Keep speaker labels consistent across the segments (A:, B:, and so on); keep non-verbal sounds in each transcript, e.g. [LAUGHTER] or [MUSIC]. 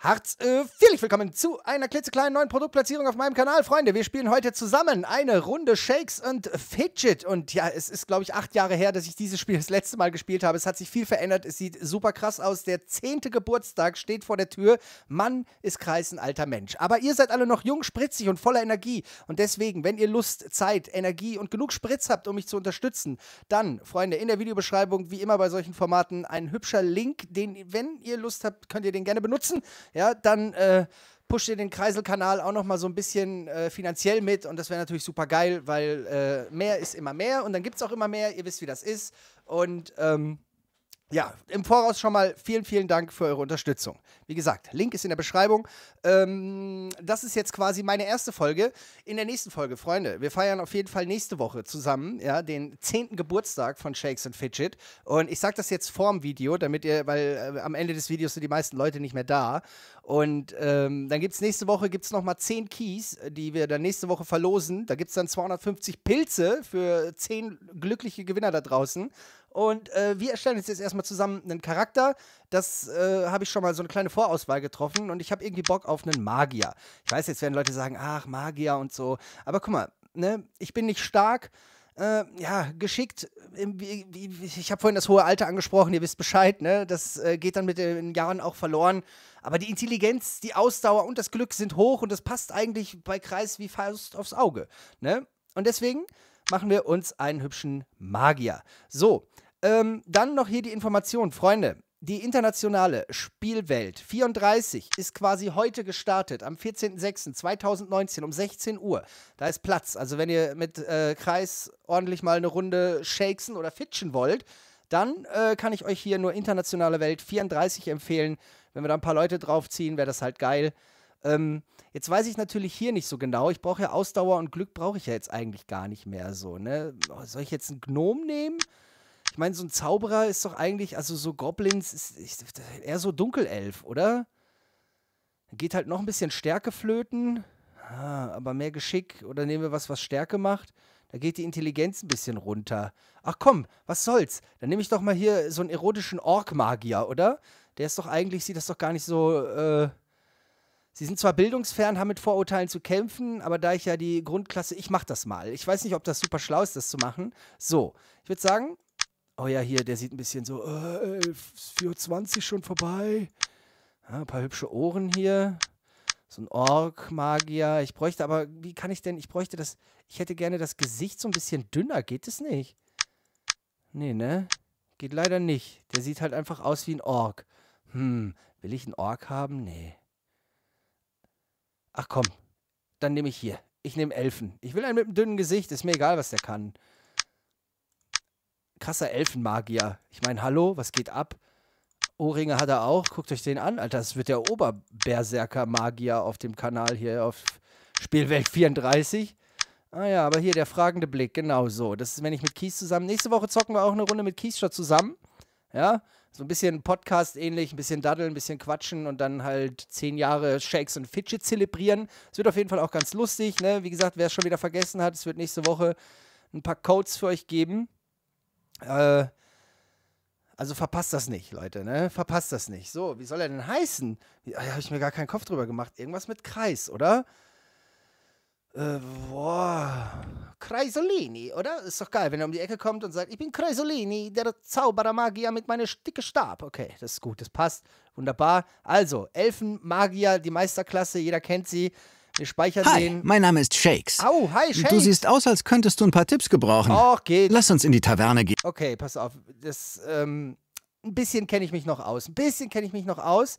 A: Harz, äh, willkommen zu einer klitzekleinen neuen Produktplatzierung auf meinem Kanal, Freunde. Wir spielen heute zusammen eine Runde Shakes und Fidget. Und ja, es ist, glaube ich, acht Jahre her, dass ich dieses Spiel das letzte Mal gespielt habe. Es hat sich viel verändert. Es sieht super krass aus. Der zehnte Geburtstag steht vor der Tür. Mann ist Kreis ein alter Mensch. Aber ihr seid alle noch jung, spritzig und voller Energie. Und deswegen, wenn ihr Lust, Zeit, Energie und genug Spritz habt, um mich zu unterstützen, dann, Freunde, in der Videobeschreibung, wie immer bei solchen Formaten, ein hübscher Link, den, wenn ihr Lust habt, könnt ihr den gerne benutzen ja, dann äh, pusht ihr den Kreiselkanal auch nochmal so ein bisschen äh, finanziell mit und das wäre natürlich super geil, weil äh, mehr ist immer mehr und dann gibt es auch immer mehr, ihr wisst, wie das ist und ähm, ja, im Voraus schon mal vielen, vielen Dank für eure Unterstützung. Wie gesagt, Link ist in der Beschreibung. Ähm, das ist jetzt quasi meine erste Folge. In der nächsten Folge, Freunde, wir feiern auf jeden Fall nächste Woche zusammen, ja, den 10. Geburtstag von Shakes and Fidget. Und ich sage das jetzt vorm Video, damit ihr, weil äh, am Ende des Videos sind die meisten Leute nicht mehr da. Und ähm, dann gibt es nächste Woche gibt's nochmal 10 Keys, die wir dann nächste Woche verlosen. Da gibt es dann 250 Pilze für 10 glückliche Gewinner da draußen. Und äh, wir erstellen jetzt, erstmal zusammen einen Charakter. Das äh, habe ich schon mal so eine kleine Vorauswahl getroffen und ich habe irgendwie Bock auf einen Magier. Ich weiß, jetzt werden Leute sagen, ach, Magier und so. Aber guck mal, ne, ich bin nicht stark. Äh, ja, geschickt. Ich habe vorhin das hohe Alter angesprochen, ihr wisst Bescheid, ne? Das äh, geht dann mit den Jahren auch verloren. Aber die Intelligenz, die Ausdauer und das Glück sind hoch und das passt eigentlich bei Kreis wie Faust aufs Auge, ne? Und deswegen machen wir uns einen hübschen Magier. So, ähm, dann noch hier die Information, Freunde. Die internationale Spielwelt 34 ist quasi heute gestartet, am 14.06.2019 um 16 Uhr. Da ist Platz. Also wenn ihr mit äh, Kreis ordentlich mal eine Runde shakesen oder fitschen wollt, dann äh, kann ich euch hier nur internationale Welt 34 empfehlen. Wenn wir da ein paar Leute draufziehen, wäre das halt geil. Ähm, jetzt weiß ich natürlich hier nicht so genau. Ich brauche ja Ausdauer und Glück brauche ich ja jetzt eigentlich gar nicht mehr so. Ne? Soll ich jetzt einen Gnom nehmen? Ich meine, so ein Zauberer ist doch eigentlich, also so Goblins ist, ist eher so Dunkelelf, oder? Geht halt noch ein bisschen Stärke flöten, ah, aber mehr Geschick. Oder nehmen wir was, was Stärke macht. Da geht die Intelligenz ein bisschen runter. Ach komm, was soll's? Dann nehme ich doch mal hier so einen erotischen Ork-Magier, oder? Der ist doch eigentlich, sieht das doch gar nicht so. Äh Sie sind zwar bildungsfern, haben mit Vorurteilen zu kämpfen, aber da ich ja die Grundklasse, ich mach das mal. Ich weiß nicht, ob das super schlau ist, das zu machen. So, ich würde sagen, oh ja, hier, der sieht ein bisschen so, äh, 4.20 Uhr schon vorbei. Ja, ein paar hübsche Ohren hier. So ein Ork-Magier. Ich bräuchte aber, wie kann ich denn, ich bräuchte das, ich hätte gerne das Gesicht so ein bisschen dünner. Geht es nicht? Nee, ne? Geht leider nicht. Der sieht halt einfach aus wie ein Ork. Hm, will ich einen Ork haben? Nee. Ach komm, dann nehme ich hier. Ich nehme Elfen. Ich will einen mit einem dünnen Gesicht. Ist mir egal, was der kann krasser Elfenmagier. Ich meine, hallo, was geht ab? Ohrringe hat er auch. Guckt euch den an, Alter. Das wird der Oberberserker-Magier auf dem Kanal hier auf Spielwelt 34. Ah ja, aber hier der fragende Blick, genau so. Das ist, wenn ich mit Kies zusammen. Nächste Woche zocken wir auch eine Runde mit Kies schon zusammen. Ja, so ein bisschen Podcast ähnlich, ein bisschen daddeln, ein bisschen quatschen und dann halt zehn Jahre Shakes und Fidget zelebrieren. Es wird auf jeden Fall auch ganz lustig, ne? Wie gesagt, wer es schon wieder vergessen hat, es wird nächste Woche ein paar Codes für euch geben. Äh, also verpasst das nicht, Leute, ne? Verpasst das nicht. So, wie soll er denn heißen? Ah, da habe ich mir gar keinen Kopf drüber gemacht. Irgendwas mit Kreis, oder? Äh, boah. Kreisolini, oder? Ist doch geil, wenn er um die Ecke kommt und sagt, ich bin Kreisolini, der Zauberermagier mit meinem dicken Stab. Okay, das ist gut, das passt. Wunderbar. Also, Elfenmagier, die Meisterklasse, jeder kennt sie. Wir speichern hi, den.
B: Mein Name ist Shakes. Au, hi, Shakes. Du siehst aus, als könntest du ein paar Tipps gebrauchen. Och, geht. Lass uns in die Taverne gehen.
A: Okay, pass auf. Das, ähm, ein bisschen kenne ich mich noch aus. Ein bisschen kenne ich mich noch aus.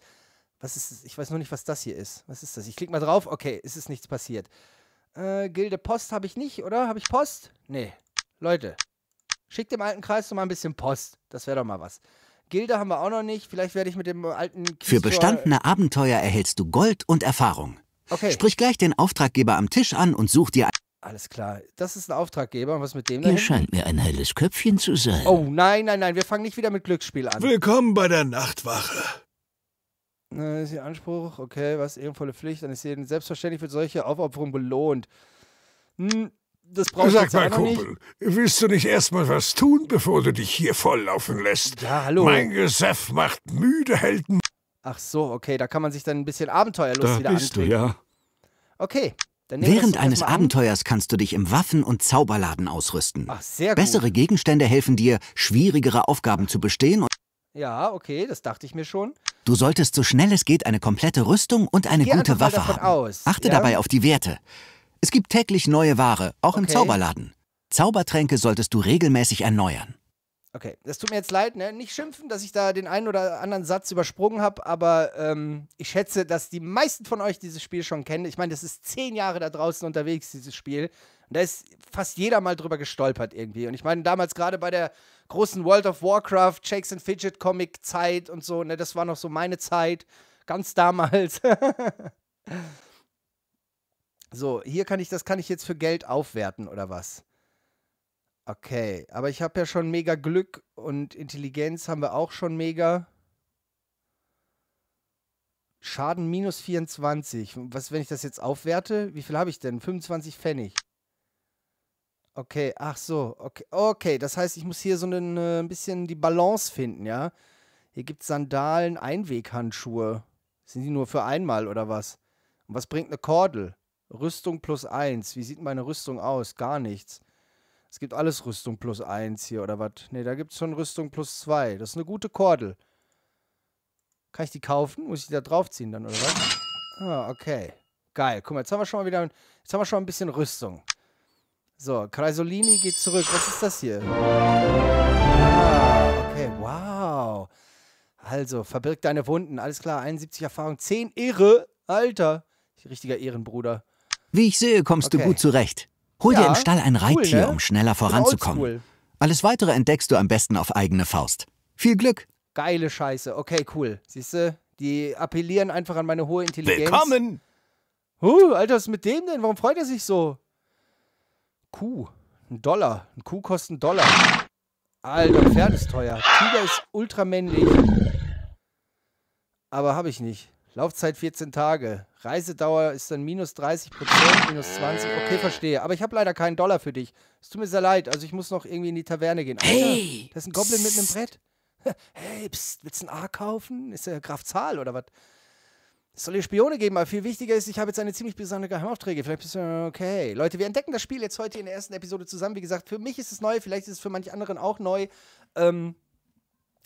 A: Was ist das? Ich weiß nur nicht, was das hier ist. Was ist das? Ich klicke mal drauf. Okay, es ist nichts passiert. Äh, Gilde Post habe ich nicht, oder? Habe ich Post? Nee. Leute, schickt dem alten Kreis doch mal ein bisschen Post. Das wäre doch mal was. Gilde haben wir auch noch nicht. Vielleicht werde ich mit dem alten. Kistor Für bestandene
B: Abenteuer erhältst du Gold und Erfahrung. Okay. Sprich gleich den Auftraggeber am Tisch an und such dir... Alles klar.
A: Das ist ein Auftraggeber. Und was mit dem denn? Ihr scheint
B: mir ein helles Köpfchen zu sein. Oh,
A: nein, nein, nein. Wir fangen nicht wieder mit Glücksspiel an. Willkommen bei der Nachtwache. Na, ist Ihr Anspruch, okay, was ehrenvolle Pflicht dann ist jeden. Selbstverständlich für solche Aufopferung belohnt. Hm, das brauchst Sag mal, Kumpel,
B: willst du nicht erstmal was tun, bevor du dich hier volllaufen lässt? Ja, hallo. Mein Gesäff macht müde Helden.
A: Ach so, okay, da kann man sich dann ein bisschen Abenteuerlust da wieder bist antreten. Du, ja. Okay. Dann Während eines
B: Abenteuers kannst du dich im Waffen- und Zauberladen ausrüsten. Ach, sehr gut. Bessere Gegenstände helfen dir, schwierigere Aufgaben zu bestehen und
A: ja, okay, das dachte ich mir schon.
B: Du solltest so schnell es geht eine komplette Rüstung und eine gute Waffe haben. Aus. Achte ja? dabei auf die Werte. Es gibt täglich neue Ware, auch okay. im Zauberladen. Zaubertränke solltest du regelmäßig erneuern.
A: Okay, das tut mir jetzt leid, ne? Nicht schimpfen, dass ich da den einen oder anderen Satz übersprungen habe, aber ähm, ich schätze, dass die meisten von euch dieses Spiel schon kennen. Ich meine, das ist zehn Jahre da draußen unterwegs, dieses Spiel. Und da ist fast jeder mal drüber gestolpert irgendwie. Und ich meine, damals gerade bei der großen World of Warcraft, Shakes and Fidget Comic Zeit und so, ne? Das war noch so meine Zeit, ganz damals. [LAUGHS] so, hier kann ich, das kann ich jetzt für Geld aufwerten oder was? Okay, aber ich habe ja schon mega Glück und Intelligenz haben wir auch schon mega. Schaden minus 24. Was, wenn ich das jetzt aufwerte? Wie viel habe ich denn? 25 Pfennig. Okay, ach so, okay. Okay, das heißt, ich muss hier so äh, ein bisschen die Balance finden, ja? Hier gibt es Sandalen, Einweghandschuhe. Sind die nur für einmal oder was? Und was bringt eine Kordel? Rüstung plus 1. Wie sieht meine Rüstung aus? Gar nichts. Es gibt alles Rüstung plus 1 hier oder was. Ne, da gibt es schon Rüstung plus 2. Das ist eine gute Kordel. Kann ich die kaufen? Muss ich die da draufziehen dann oder was? Ah, okay. Geil. Guck mal, jetzt haben wir schon mal wieder jetzt haben wir schon ein bisschen Rüstung. So, Kreisolini geht zurück. Was ist das hier? Ah, okay, wow. Also, verbirg deine Wunden. Alles klar, 71 Erfahrung, 10 Irre. Alter, richtiger Ehrenbruder.
B: Wie ich sehe, kommst okay. du gut zurecht.
A: Hol ja, dir im Stall ein Reittier, cool, ne? um schneller
B: voranzukommen. Alles weitere entdeckst du am besten auf eigene Faust.
A: Viel Glück! Geile Scheiße. Okay, cool. Siehst du, die appellieren einfach an meine hohe Intelligenz. Willkommen! Huh, Alter, was ist mit dem denn? Warum freut er sich so? Kuh. Ein Dollar. Ein Kuh kostet einen Dollar. Alter, Pferd ist teuer. Tiger ist ultramännlich. Aber habe ich nicht. Laufzeit 14 Tage. Reisedauer ist dann minus 30 Prozent, minus 20. Okay, verstehe. Aber ich habe leider keinen Dollar für dich. Es tut mir sehr leid. Also ich muss noch irgendwie in die Taverne gehen. Hey! Alter, das ist ein Goblin psst. mit einem Brett. [LAUGHS] Hey, pst, willst du ein A kaufen? Ist der Graf Zahl oder was? Es soll hier Spione geben, aber viel wichtiger ist, ich habe jetzt eine ziemlich besondere Geheimaufträge. Vielleicht bist du okay. Leute, wir entdecken das Spiel jetzt heute in der ersten Episode zusammen. Wie gesagt, für mich ist es neu, vielleicht ist es für manche anderen auch neu. Ähm,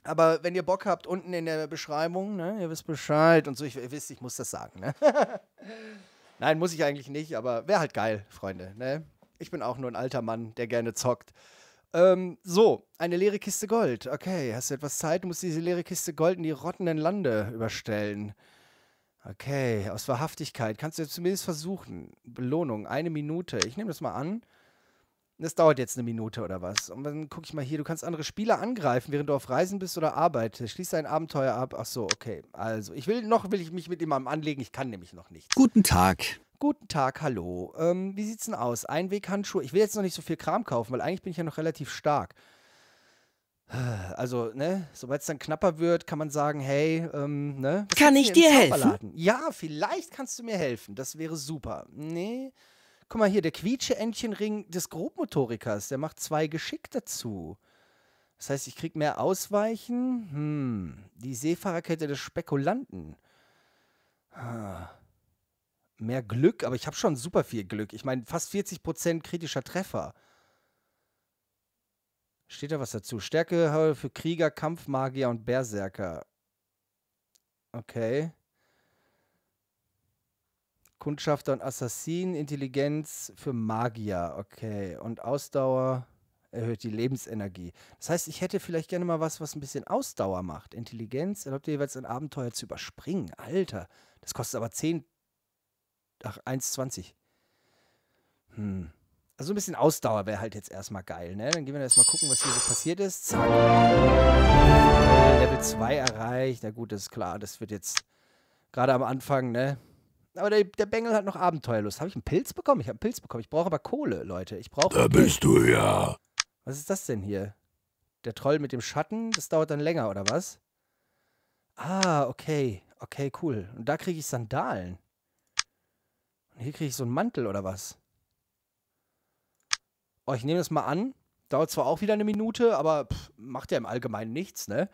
A: aber wenn ihr Bock habt, unten in der Beschreibung, ne, ihr wisst Bescheid und so, ich, ihr wisst, ich muss das sagen. Ne? [LAUGHS] Nein, muss ich eigentlich nicht, aber wäre halt geil, Freunde. Ne? Ich bin auch nur ein alter Mann, der gerne zockt. Ähm, so, eine leere Kiste Gold. Okay, hast du etwas Zeit? Du musst diese leere Kiste Gold in die rottenden Lande überstellen. Okay, aus Wahrhaftigkeit. Kannst du jetzt zumindest versuchen. Belohnung, eine Minute. Ich nehme das mal an das dauert jetzt eine Minute oder was. Und dann gucke ich mal hier, du kannst andere Spieler angreifen, während du auf Reisen bist oder arbeitest. Schließ dein Abenteuer ab. Ach so, okay. Also, ich will noch, will ich mich mit jemandem anlegen. Ich kann nämlich noch
B: nicht. Guten Tag.
A: Guten Tag, hallo. Ähm, wie sieht's denn aus? Einweghandschuhe. Ich will jetzt noch nicht so viel Kram kaufen, weil eigentlich bin ich ja noch relativ stark. Also, ne, sobald es dann knapper wird, kann man sagen, hey, ähm, ne? Kann ich dir helfen? Ja, vielleicht kannst du mir helfen. Das wäre super. Nee. Guck mal hier, der Quietsche-Entchenring des Grobmotorikers, der macht zwei Geschick dazu. Das heißt, ich krieg mehr Ausweichen. Hm. Die Seefahrerkette des Spekulanten. Ah. Mehr Glück, aber ich habe schon super viel Glück. Ich meine, fast 40% kritischer Treffer. Steht da was dazu? Stärke für Krieger, Kampfmagier und Berserker. Okay. Kundschafter und Assassin, Intelligenz für Magier, okay. Und Ausdauer erhöht die Lebensenergie. Das heißt, ich hätte vielleicht gerne mal was, was ein bisschen Ausdauer macht. Intelligenz erlaubt dir jeweils ein Abenteuer zu überspringen. Alter, das kostet aber 10. Ach, 1,20. Hm. Also ein bisschen Ausdauer wäre halt jetzt erstmal geil, ne? Dann gehen wir erstmal gucken, was hier so passiert ist. Level 2 erreicht. Na gut, das ist klar. Das wird jetzt gerade am Anfang, ne? aber der, der Bengel hat noch Abenteuerlust. Habe ich einen Pilz bekommen? Ich habe einen Pilz bekommen. Ich brauche aber Kohle, Leute. Ich brauche. Da bist du ja. Was ist das denn hier? Der Troll mit dem Schatten, das dauert dann länger, oder was? Ah, okay. Okay, cool. Und da kriege ich Sandalen. Und hier kriege ich so einen Mantel, oder was? Oh, ich nehme das mal an. Dauert zwar auch wieder eine Minute, aber pff, macht ja im Allgemeinen nichts, ne?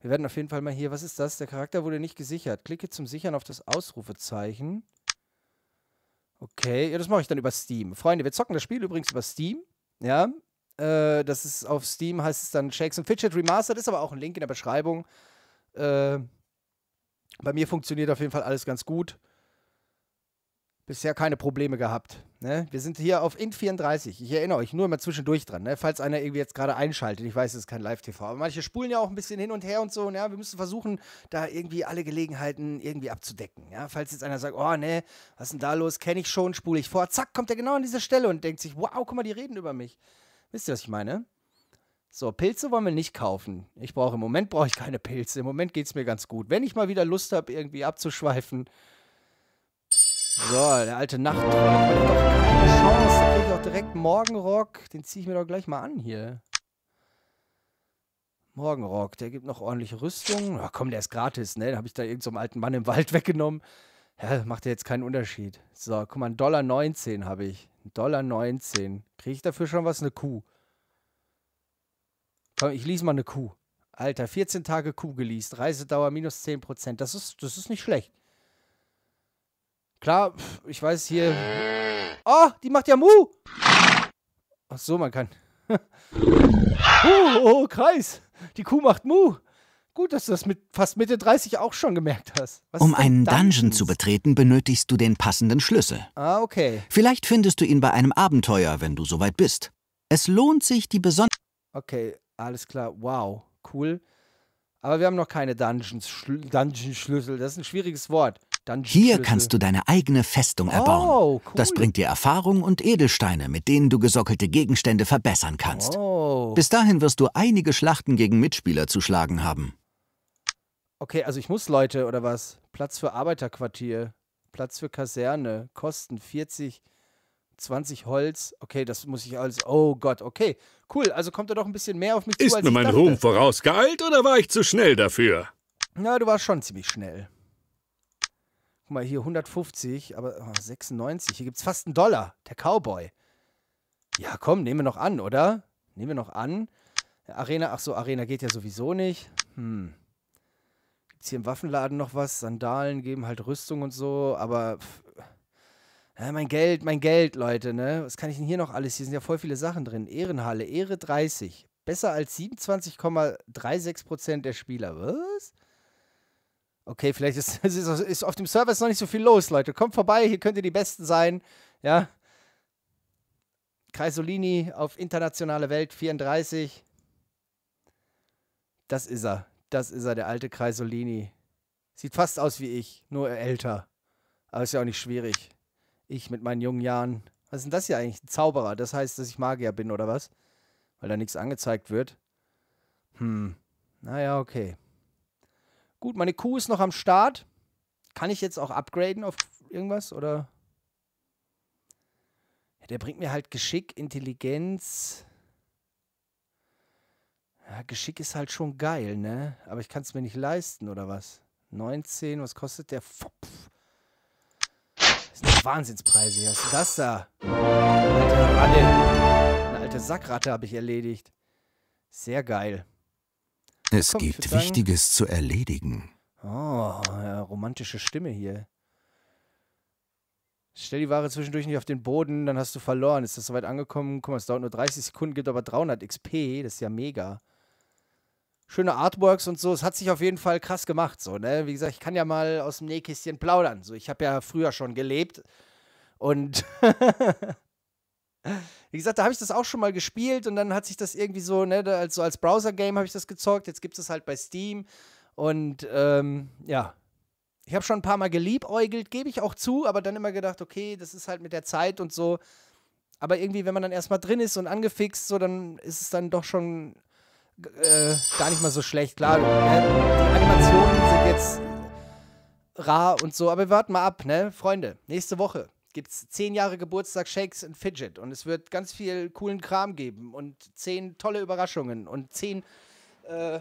A: Wir werden auf jeden Fall mal hier, was ist das? Der Charakter wurde nicht gesichert. Klicke zum Sichern auf das Ausrufezeichen. Okay, ja, das mache ich dann über Steam. Freunde, wir zocken das Spiel übrigens über Steam. Ja, äh, das ist auf Steam, heißt es dann Shakes and Fidget Remastered, ist aber auch ein Link in der Beschreibung. Äh, bei mir funktioniert auf jeden Fall alles ganz gut bisher keine Probleme gehabt. Ne? Wir sind hier auf Int34. Ich erinnere euch nur immer zwischendurch dran, ne? falls einer irgendwie jetzt gerade einschaltet. Ich weiß, es ist kein Live-TV, aber manche spulen ja auch ein bisschen hin und her und so. Ja? Ne? Wir müssen versuchen, da irgendwie alle Gelegenheiten irgendwie abzudecken. Ja? Falls jetzt einer sagt, oh ne, was ist denn da los? Kenne ich schon, spule ich vor. Zack, kommt er genau an diese Stelle und denkt sich, wow, guck mal, die reden über mich. Wisst ihr, was ich meine? So, Pilze wollen wir nicht kaufen. Ich brauche im Moment brauche ich keine Pilze. Im Moment geht es mir ganz gut. Wenn ich mal wieder Lust habe, irgendwie abzuschweifen, so, der alte Nachtrock hat doch keine Chance. Da kriege ich auch direkt Morgenrock. Den ziehe ich mir doch gleich mal an hier. Morgenrock, der gibt noch ordentliche Rüstung. Ach komm, der ist gratis, ne? Den habe ich da irgendeinem so alten Mann im Wald [LAUGHS] weggenommen. Ja, macht ja jetzt keinen Unterschied. So, guck mal, Dollar 19 habe ich. Dollar 19. Kriege ich dafür schon was? Eine Kuh. Komm, ich lese mal eine Kuh. Alter, 14 Tage Kuh geleast. Reisedauer minus 10%. Das ist, das ist nicht schlecht. Klar, ich weiß hier. Oh, die macht ja Mu! Ach so, man kann. [LAUGHS] oh, oh, Kreis! Die Kuh macht Mu! Gut, dass du das mit fast Mitte 30 auch schon gemerkt hast. Was um einen Dungeons?
B: Dungeon zu betreten, benötigst du den passenden Schlüssel.
A: Ah, okay.
B: Vielleicht findest du ihn bei einem Abenteuer, wenn du soweit bist. Es lohnt sich, die besonderen.
A: Okay, alles klar. Wow, cool. Aber wir haben noch keine Dungeons-Schlüssel. dungeon das ist ein schwieriges Wort.
B: Hier kannst du deine eigene Festung oh, erbauen. Oh, cool. Das bringt dir Erfahrung und Edelsteine, mit denen du gesockelte Gegenstände verbessern kannst. Oh. Bis dahin wirst du einige Schlachten gegen Mitspieler zu schlagen haben.
A: Okay, also ich muss Leute, oder was? Platz für Arbeiterquartier, Platz für Kaserne, Kosten 40, 20 Holz. Okay, das muss ich alles. Oh Gott, okay. Cool, also kommt da doch ein bisschen mehr auf mich Ist zu. Ist mir mein dachte. Ruhm
B: vorausgeeilt oder war ich zu schnell dafür?
A: Na, du warst schon ziemlich schnell. Guck mal, hier 150, aber oh, 96. Hier gibt es fast einen Dollar. Der Cowboy. Ja, komm, nehmen wir noch an, oder? Nehmen wir noch an. Arena, ach so, Arena geht ja sowieso nicht. Hm. Gibt es hier im Waffenladen noch was? Sandalen geben halt Rüstung und so, aber. Ja, mein Geld, mein Geld, Leute, ne? Was kann ich denn hier noch alles? Hier sind ja voll viele Sachen drin. Ehrenhalle, Ehre 30. Besser als 27,36% der Spieler. Was? Okay, vielleicht ist, [LAUGHS] ist, ist auf dem Server noch nicht so viel los, Leute. Kommt vorbei, hier könnt ihr die Besten sein. Ja. Kreisolini auf internationale Welt 34. Das ist er. Das ist er, der alte Kreisolini. Sieht fast aus wie ich, nur älter. Aber ist ja auch nicht schwierig. Ich mit meinen jungen Jahren. Was ist denn das hier eigentlich? Ein Zauberer. Das heißt, dass ich Magier bin, oder was? Weil da nichts angezeigt wird. Hm. Naja, okay. Gut, meine Kuh ist noch am Start. Kann ich jetzt auch upgraden auf irgendwas oder? Ja, der bringt mir halt Geschick, Intelligenz. Ja, Geschick ist halt schon geil, ne? Aber ich kann es mir nicht leisten, oder was? 19, was kostet der? Pff. Das sind Wahnsinnspreise Was ist das da? Eine alte Ratte. Eine alte Sackratte habe ich erledigt. Sehr geil. Es Komm, gibt Wichtiges
B: zu erledigen.
A: Oh, ja, romantische Stimme hier. Stell die Ware zwischendurch nicht auf den Boden, dann hast du verloren. Ist das soweit angekommen? Guck mal, es dauert nur 30 Sekunden, gibt aber 300 XP. Das ist ja mega. Schöne Artworks und so. Es hat sich auf jeden Fall krass gemacht. So, ne? Wie gesagt, ich kann ja mal aus dem Nähkästchen plaudern. So, ich habe ja früher schon gelebt. Und [LAUGHS] wie gesagt, da habe ich das auch schon mal gespielt und dann hat sich das irgendwie so, ne, da, also als Browser-Game habe ich das gezockt, jetzt gibt es halt bei Steam. Und ähm, ja, ich habe schon ein paar Mal geliebäugelt, gebe ich auch zu, aber dann immer gedacht, okay, das ist halt mit der Zeit und so. Aber irgendwie, wenn man dann erstmal drin ist und angefixt, so, dann ist es dann doch schon äh, gar nicht mal so schlecht. Klar, äh, die Animationen sind jetzt rar und so, aber wir warten mal ab, ne? Freunde, nächste Woche gibt es zehn Jahre Geburtstag Shakes and Fidget und es wird ganz viel coolen Kram geben und zehn tolle Überraschungen und zehn äh,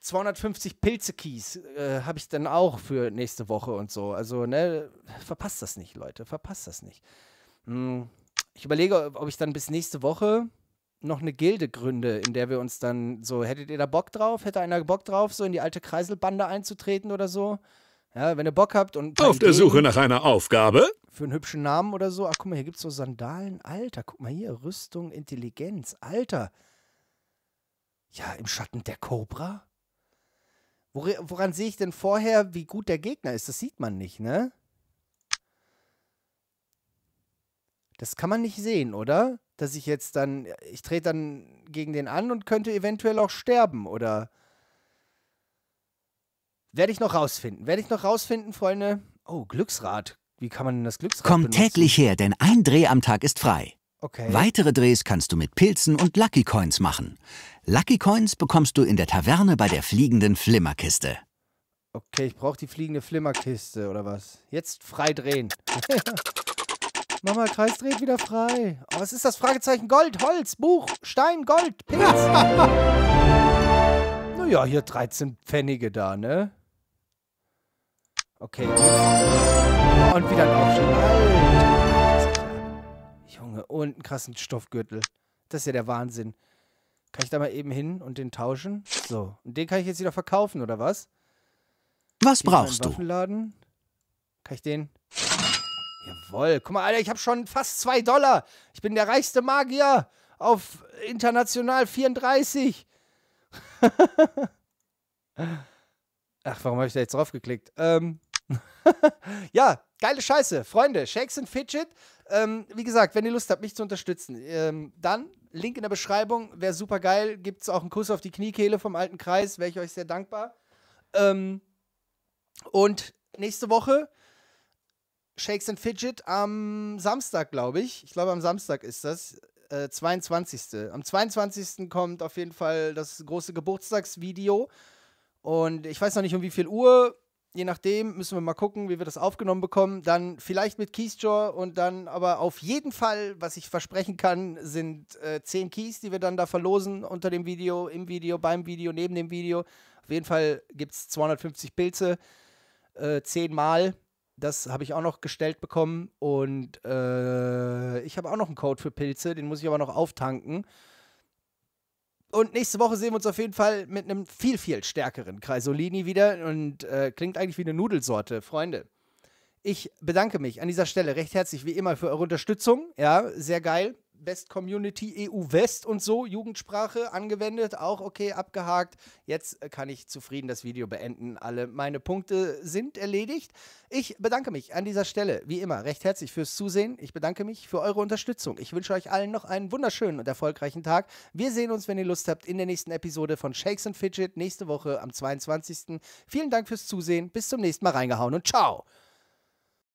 A: 250 Pilze-Keys äh, habe ich dann auch für nächste Woche und so. Also, ne, verpasst das nicht, Leute, verpasst das nicht. Hm. Ich überlege, ob ich dann bis nächste Woche noch eine Gilde gründe, in der wir uns dann so, hättet ihr da Bock drauf? Hätte einer Bock drauf, so in die alte Kreiselbande einzutreten oder so? Ja, wenn ihr Bock habt und. Auf der Suche nach
B: einer Aufgabe?
A: Für einen hübschen Namen oder so. Ach, guck mal, hier gibt es so Sandalen. Alter, guck mal hier. Rüstung, Intelligenz. Alter. Ja, im Schatten der Cobra? Woran sehe ich denn vorher, wie gut der Gegner ist? Das sieht man nicht, ne? Das kann man nicht sehen, oder? Dass ich jetzt dann, ich trete dann gegen den an und könnte eventuell auch sterben, oder? Werde ich noch rausfinden. Werde ich noch rausfinden, Freunde. Oh, Glücksrad. Wie kann man denn das Glücksrad Komm benutzen?
B: täglich her, denn ein Dreh am Tag ist frei.
A: Okay. Weitere
B: Drehs kannst du mit Pilzen und Lucky Coins machen. Lucky Coins bekommst du in der Taverne bei der fliegenden Flimmerkiste.
A: Okay, ich brauche die fliegende Flimmerkiste, oder was? Jetzt frei drehen. Mach [LAUGHS] mal, Kreis dreht wieder frei. Oh, was ist das? Fragezeichen Gold, Holz, Buch, Stein, Gold, Pilz. [LAUGHS] naja, hier 13 Pfennige da, ne? Okay. Und wieder ein Aufschlag. Junge, und einen krassen Stoffgürtel. Das ist ja der Wahnsinn. Kann ich da mal eben hin und den tauschen? So. Und den kann ich jetzt wieder verkaufen, oder was? Was Hier brauchst du? Waffenladen. Kann ich den? Jawoll. Guck mal, Alter, ich habe schon fast zwei Dollar. Ich bin der reichste Magier auf international 34. [LAUGHS] Ach, warum habe ich da jetzt drauf geklickt? Ähm, [LAUGHS] ja, geile Scheiße. Freunde, Shakes and Fidget. Ähm, wie gesagt, wenn ihr Lust habt, mich zu unterstützen, ähm, dann Link in der Beschreibung. Wäre super geil. Gibt es auch einen Kuss auf die Kniekehle vom alten Kreis. Wäre ich euch sehr dankbar. Ähm, und nächste Woche Shakes and Fidget am Samstag, glaube ich. Ich glaube, am Samstag ist das. Äh, 22. Am 22. kommt auf jeden Fall das große Geburtstagsvideo. Und ich weiß noch nicht, um wie viel Uhr je nachdem, müssen wir mal gucken, wie wir das aufgenommen bekommen. Dann vielleicht mit Keysjaw und dann aber auf jeden Fall, was ich versprechen kann, sind äh, zehn Keys, die wir dann da verlosen unter dem Video, im Video, beim Video, neben dem Video. Auf jeden Fall gibt es 250 Pilze, äh, zehnmal. Das habe ich auch noch gestellt bekommen. Und äh, ich habe auch noch einen Code für Pilze, den muss ich aber noch auftanken. Und nächste Woche sehen wir uns auf jeden Fall mit einem viel, viel stärkeren Kreisolini wieder und äh, klingt eigentlich wie eine Nudelsorte, Freunde. Ich bedanke mich an dieser Stelle recht herzlich wie immer für eure Unterstützung. Ja, sehr geil. Best Community EU West und so, Jugendsprache angewendet, auch okay, abgehakt. Jetzt äh, kann ich zufrieden das Video beenden. Alle meine Punkte sind erledigt. Ich bedanke mich an dieser Stelle, wie immer, recht herzlich fürs Zusehen. Ich bedanke mich für eure Unterstützung. Ich wünsche euch allen noch einen wunderschönen und erfolgreichen Tag. Wir sehen uns, wenn ihr Lust habt, in der nächsten Episode von Shakes and Fidget, nächste Woche am 22. Vielen Dank fürs Zusehen. Bis zum nächsten Mal reingehauen und ciao.